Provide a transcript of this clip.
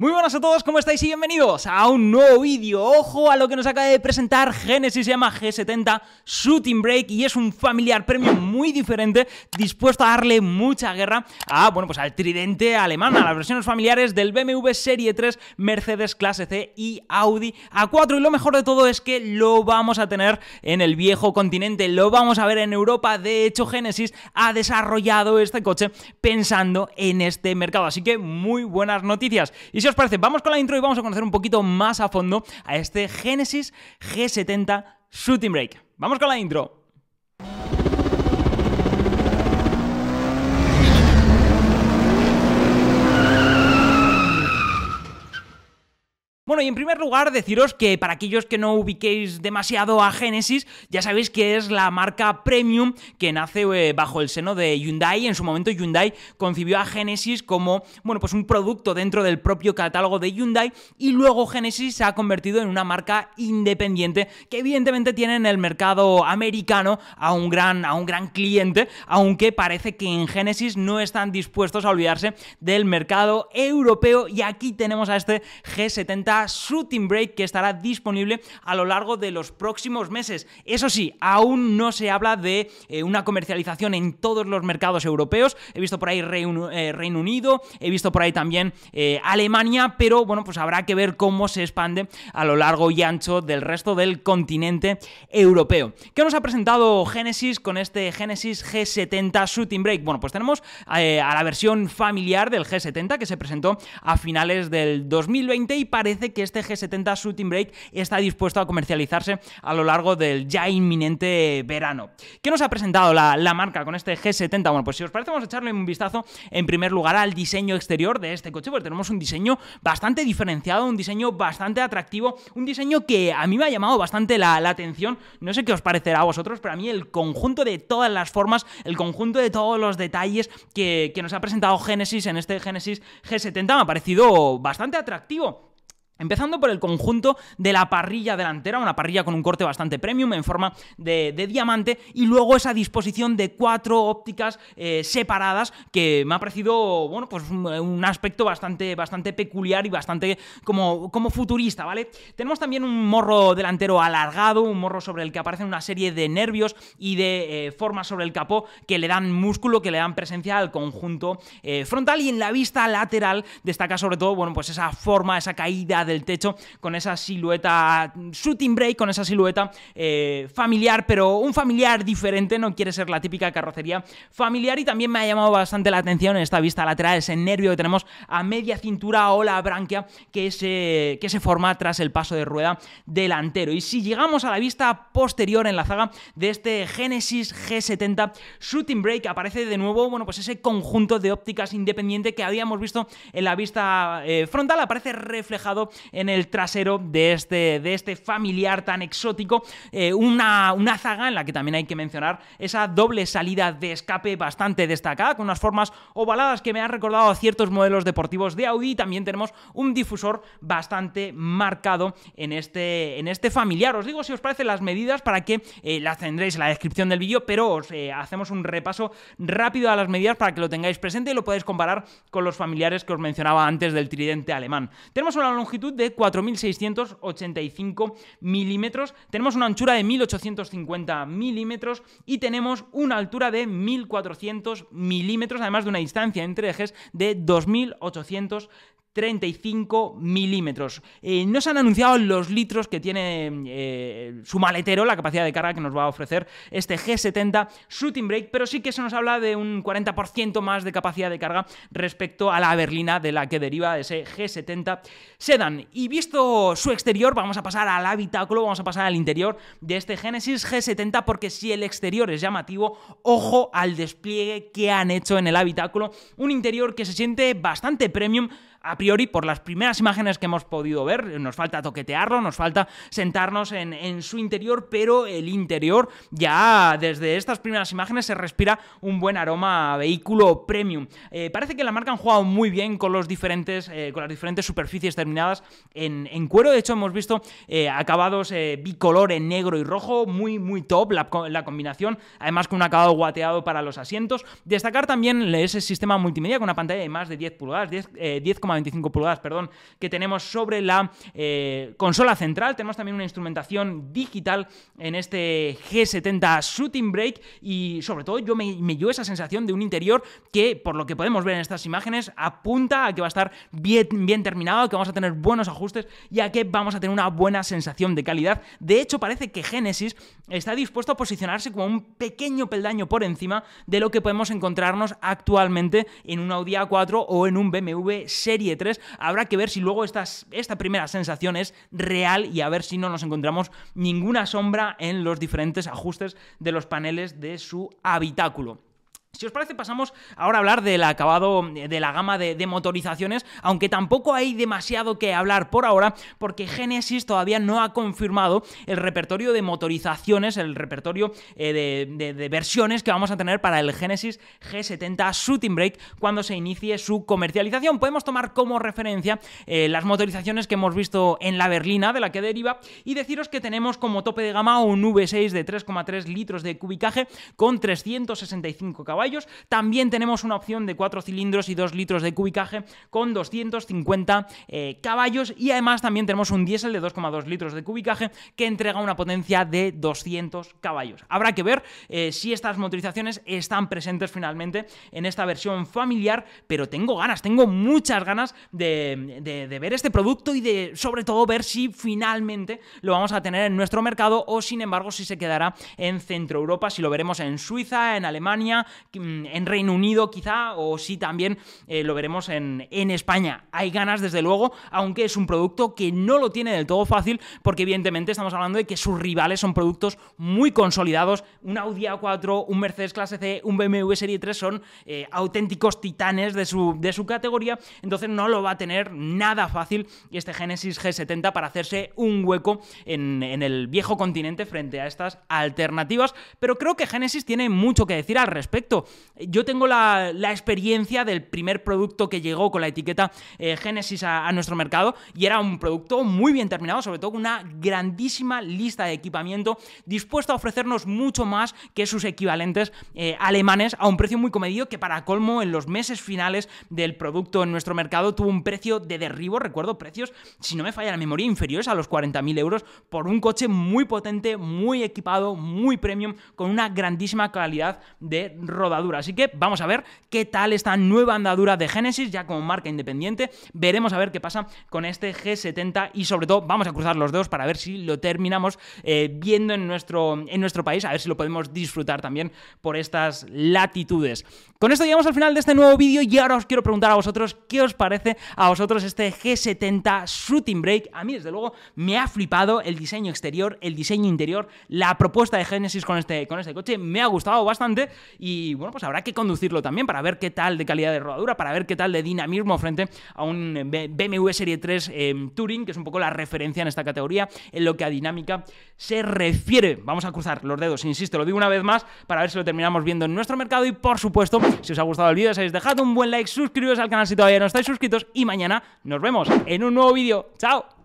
Muy buenas a todos, ¿cómo estáis? Y bienvenidos a un nuevo vídeo. Ojo a lo que nos acaba de presentar Genesis, se llama G70 Shooting Break y es un familiar premio muy diferente, dispuesto a darle mucha guerra a, bueno, pues al tridente alemán, a las versiones familiares del BMW Serie 3, Mercedes Clase C y Audi A4. Y lo mejor de todo es que lo vamos a tener en el viejo continente, lo vamos a ver en Europa. De hecho, Genesis ha desarrollado este coche pensando en este mercado, así que muy buenas noticias os parece, vamos con la intro y vamos a conocer un poquito más a fondo a este Genesis G70 Shooting Break. Vamos con la intro. y en primer lugar deciros que para aquellos que no ubiquéis demasiado a Genesis, ya sabéis que es la marca premium que nace eh, bajo el seno de Hyundai. En su momento Hyundai concibió a Genesis como, bueno, pues un producto dentro del propio catálogo de Hyundai y luego Genesis se ha convertido en una marca independiente que evidentemente tiene en el mercado americano a un gran, a un gran cliente, aunque parece que en Genesis no están dispuestos a olvidarse del mercado europeo y aquí tenemos a este G70 Shooting Break que estará disponible a lo largo de los próximos meses. Eso sí, aún no se habla de eh, una comercialización en todos los mercados europeos. He visto por ahí eh, Reino, Unido, he visto por ahí también eh, Alemania, pero bueno, pues habrá que ver cómo se expande a lo largo y ancho del resto del continente europeo. ¿Qué nos ha presentado Genesis con este Genesis G70 Shooting Break? Bueno, pues tenemos a la versión familiar del G70 que se presentó a finales del 2020 y parece que este G70 Shooting Break está dispuesto a comercializarse a lo largo del ya inminente verano. ¿Qué nos ha presentado la, marca con este G70? Bueno, pues si os parece vamos a echarle un vistazo en primer lugar al diseño exterior de este coche, porque tenemos un diseño bastante diferenciado, un diseño bastante atractivo, un diseño que a mí me ha llamado bastante la, atención. No sé qué os parecerá a vosotros, pero a mí el conjunto de todas las formas, el conjunto de todos los detalles que nos ha presentado Genesis en este Genesis G70 me ha parecido bastante atractivo. Empezando por el conjunto de la parrilla delantera, una parrilla con un corte bastante premium en forma de, diamante, y luego esa disposición de cuatro ópticas eh, separadas que me ha parecido, bueno, pues un, aspecto bastante, bastante peculiar y bastante como, como futurista, ¿vale? Tenemos también un morro delantero alargado, un morro sobre el que aparecen una serie de nervios y de eh, formas sobre el capó que le dan músculo, que le dan presencia al conjunto eh, frontal, y en la vista lateral destaca sobre todo, bueno, pues esa forma, esa caída del techo, con esa silueta, shooting break, con esa silueta eh, familiar, pero un familiar diferente, no quiere ser la típica carrocería familiar y también me ha llamado bastante la atención en esta vista lateral, ese nervio que tenemos a media cintura o la branquia que se, que se forma tras el paso de rueda delantero. Y si llegamos a la vista posterior en la zaga de este Genesis G70 Shooting Break, aparece de nuevo, bueno, pues ese conjunto de ópticas independiente que habíamos visto en la vista eh, frontal, aparece reflejado en el trasero de este, este familiar tan exótico. Eh, una, zaga en la que también hay que mencionar esa doble salida de escape bastante destacada, con unas formas ovaladas que me han recordado a ciertos modelos deportivos de Audi. También tenemos un difusor bastante marcado en este, este familiar. Os digo si os parecen las medidas para que eh, las tendréis en la descripción del vídeo, pero os eh, hacemos un repaso rápido a las medidas para que lo tengáis presente y lo podáis comparar con los familiares que os mencionaba antes del tridente alemán. Tenemos una longitud de 4.685 milímetros, tenemos una anchura de 1.850 milímetros y tenemos una altura de 1.400 milímetros, además de una distancia entre ejes de 2.800 35 milímetros. Eh, no se han anunciado los litros que tiene eh, su maletero, la capacidad de carga que nos va a ofrecer este G70 Shooting Brake, pero sí que se nos habla de un 40% más de capacidad de carga respecto a la berlina de la que deriva ese G70 Sedan. Y visto su exterior, vamos a pasar al habitáculo, vamos a pasar al interior de este Genesis G70, porque si el exterior es llamativo, ojo al despliegue que han hecho en el habitáculo. Un interior que se siente bastante premium a priori, por las primeras imágenes que hemos podido ver, nos falta toquetearlo, nos falta sentarnos en, su interior, pero el interior ya desde estas primeras imágenes se respira un buen aroma a vehículo premium. Eh, parece que la marca han jugado muy bien con, los diferentes, eh, con las diferentes superficies terminadas en, cuero. De hecho, hemos visto eh, acabados bicolor en negro y rojo, muy, muy top la, la, combinación, además con un acabado guateado para los asientos. Destacar también ese sistema multimedia con una pantalla de más de 10 pulgadas, 10,5 25 pulgadas, perdón, que tenemos sobre la eh, consola central. Tenemos también una instrumentación digital en este G70 Shooting Break y sobre todo yo me, me dio esa sensación de un interior que, por lo que podemos ver en estas imágenes, apunta a que va a estar bien, bien terminado, que vamos a tener buenos ajustes y a que vamos a tener una buena sensación de calidad. De hecho, parece que Genesis está dispuesto a posicionarse como un pequeño peldaño por encima de lo que podemos encontrarnos actualmente en un Audi A4 o en un BMW serie 3. Habrá que ver si luego esta primera sensación es real y a ver si no nos encontramos ninguna sombra en los diferentes ajustes de los paneles de su habitáculo. Si os parece, pasamos ahora a hablar del acabado de la gama de, motorizaciones, aunque tampoco hay demasiado que hablar por ahora, porque Genesis todavía no ha confirmado el repertorio de motorizaciones, el repertorio eh, de, versiones que vamos a tener para el Genesis G70 Shooting Brake cuando se inicie su comercialización. Podemos tomar como referencia eh, las motorizaciones que hemos visto en la berlina, de la que deriva, y deciros que tenemos como tope de gama un V6 de 3,3 litros de cubicaje con 365 caballos también tenemos una opción de 4 cilindros y 2 litros de cubicaje con 250 eh, caballos y además también tenemos un diésel de 2,2 litros de cubicaje que entrega una potencia de 200 caballos. Habrá que ver eh, si estas motorizaciones están presentes finalmente en esta versión familiar, pero tengo ganas, tengo muchas ganas de, de ver este producto y de sobre todo ver si finalmente lo vamos a tener en nuestro mercado o sin embargo si se quedará en Centro Europa, si lo veremos en Suiza, en Alemania, Mm, en Reino Unido quizá o si también eh, lo veremos en, España. Hay ganas desde luego, aunque es un producto que no lo tiene del todo fácil porque evidentemente estamos hablando de que sus rivales son productos muy consolidados. Un Audi A4, un Mercedes Clase C, un BMW Serie 3 son eh, auténticos titanes de su, de su categoría, entonces no lo va a tener nada fácil este Genesis G70 para hacerse un hueco en, en el viejo continente frente a estas alternativas, pero creo que Genesis tiene mucho que decir al respecto yo tengo la, experiencia del primer producto que llegó con la etiqueta eh, Genesis a, nuestro mercado y era un producto muy bien terminado, sobre todo con una grandísima lista de equipamiento dispuesto a ofrecernos mucho más que sus equivalentes eh, alemanes a un precio muy comedido que para colmo en los meses finales del producto en nuestro mercado tuvo un precio de derribo, recuerdo precios, si no me falla la memoria, inferiores a los 40.000 euros por un coche muy potente, muy equipado, muy premium, con una grandísima calidad de rodador. Así que vamos a ver qué tal esta nueva andadura de Genesis, ya como marca independiente. Veremos a ver qué pasa con este G70 y sobre todo vamos a cruzar los dedos para ver si lo terminamos eh, viendo en nuestro, en nuestro país, a ver si lo podemos disfrutar también por estas latitudes. Con esto llegamos al final de este nuevo vídeo y ahora os quiero preguntar a vosotros qué os parece a vosotros este G70 Shooting Break. A mí desde luego me ha flipado el diseño exterior, el diseño interior, la propuesta de Genesis con este, con este coche, me ha gustado bastante y bueno, pues habrá que conducirlo también para ver qué tal de calidad de rodadura, para ver qué tal de dinamismo frente a un eh, BMW Serie 3 eh, Touring, que es un poco la referencia en esta categoría en lo que a dinámica se refiere. Vamos a cruzar los dedos, insisto, lo digo una vez más para ver si lo terminamos viendo en nuestro mercado y por supuesto, si os ha gustado el vídeo, os habéis dejado un buen like, suscribiros al canal si todavía no estáis suscritos y mañana nos vemos en un nuevo vídeo. ¡Chao!